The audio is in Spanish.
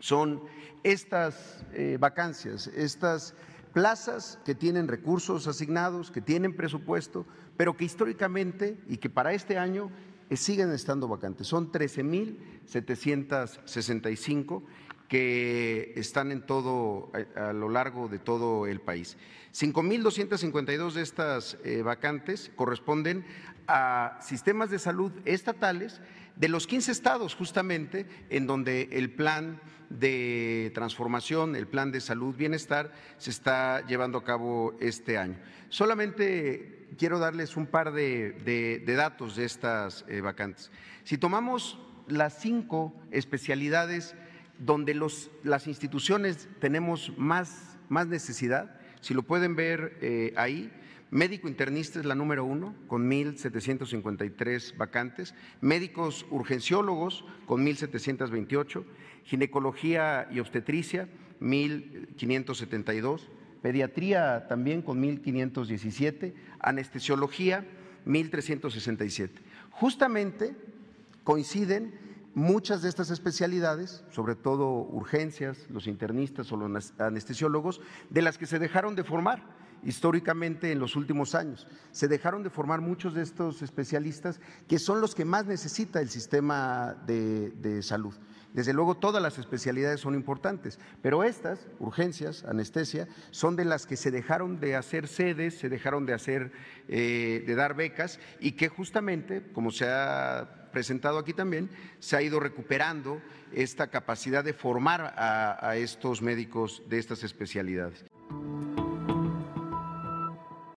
son estas eh, vacancias, estas plazas que tienen recursos asignados, que tienen presupuesto, pero que históricamente y que para este año eh, siguen estando vacantes. Son 13.765 que están en todo, a lo largo de todo el país. 5.252 de estas eh, vacantes corresponden a sistemas de salud estatales de los 15 estados justamente en donde el plan de transformación, el plan de salud bienestar se está llevando a cabo este año. Solamente quiero darles un par de, de datos de estas eh, vacantes. Si tomamos las cinco especialidades donde las instituciones tenemos más, más necesidad, si lo pueden ver eh, ahí, médico internista es la número uno, con 1.753 vacantes, médicos urgenciólogos con 1.728, ginecología y obstetricia 1.572, pediatría también con 1.517, anestesiología 1.367. Justamente coinciden Muchas de estas especialidades, sobre todo urgencias, los internistas o los anestesiólogos, de las que se dejaron de formar históricamente en los últimos años. Se dejaron de formar muchos de estos especialistas que son los que más necesita el sistema de, salud. Desde luego todas las especialidades son importantes, pero estas, urgencias, anestesia, son de las que se dejaron de hacer sedes, se dejaron de hacer, eh, de dar becas y que justamente, como se ha presentado aquí también, se ha ido recuperando esta capacidad de formar a, estos médicos de estas especialidades.